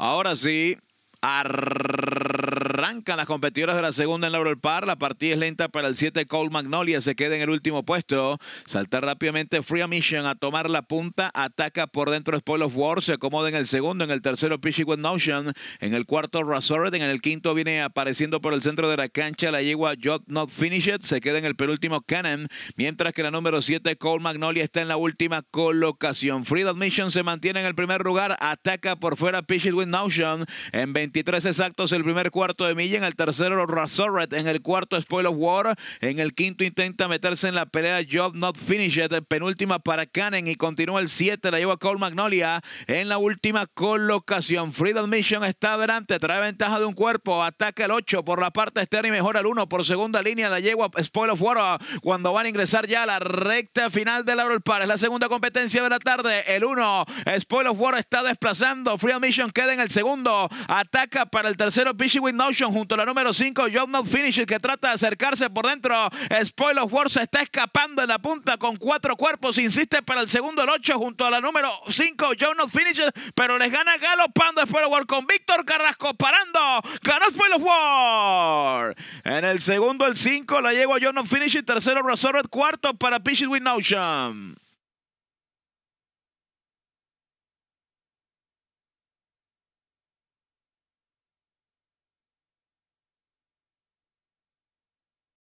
Ahora sí, las competidoras de la segunda en Laurel Par. La partida es lenta para el 7 Cole Magnolia. Se queda en el último puesto. Salta rápidamente Free Mission a tomar la punta. Ataca por dentro Spoil of War. Se acomoda en el segundo. En el tercero With Notion. En el cuarto Resort. En el quinto viene apareciendo por el centro de la cancha la yegua Jot Not Finished. Se queda en el penúltimo Cannon. Mientras que la número 7 Cole Magnolia está en la última colocación. Free Mission se mantiene en el primer lugar. Ataca por fuera With Notion. En 23 exactos el primer cuarto de milla. En el tercero, Razorret En el cuarto, Spoil of War. En el quinto, intenta meterse en la pelea Job Not Finished. Penúltima para Cannon y continúa el 7. La lleva Cole Magnolia en la última colocación. Freedom Mission está adelante. Trae ventaja de un cuerpo. Ataca el 8 por la parte externa y mejora el uno por segunda línea. La yegua Spoil of War ah, cuando van a ingresar ya a la recta final la Laurel Par Es la segunda competencia de la tarde. El 1, Spoil of War está desplazando. Freedom Mission queda en el segundo. Ataca para el tercero Pishi with Notion junto a la número 5, Job Not Finish, que trata de acercarse por dentro. Spoiler War se está escapando en la punta con cuatro cuerpos. Insiste para el segundo, el 8, junto a la número 5, Job Not Finishes. pero les gana galopando Spoiler War, con Víctor Carrasco parando. Ganó Spoiler War! En el segundo, el 5, la llegó a Job Not Finish. Tercero, Resolved. Cuarto para Pitch With Notion.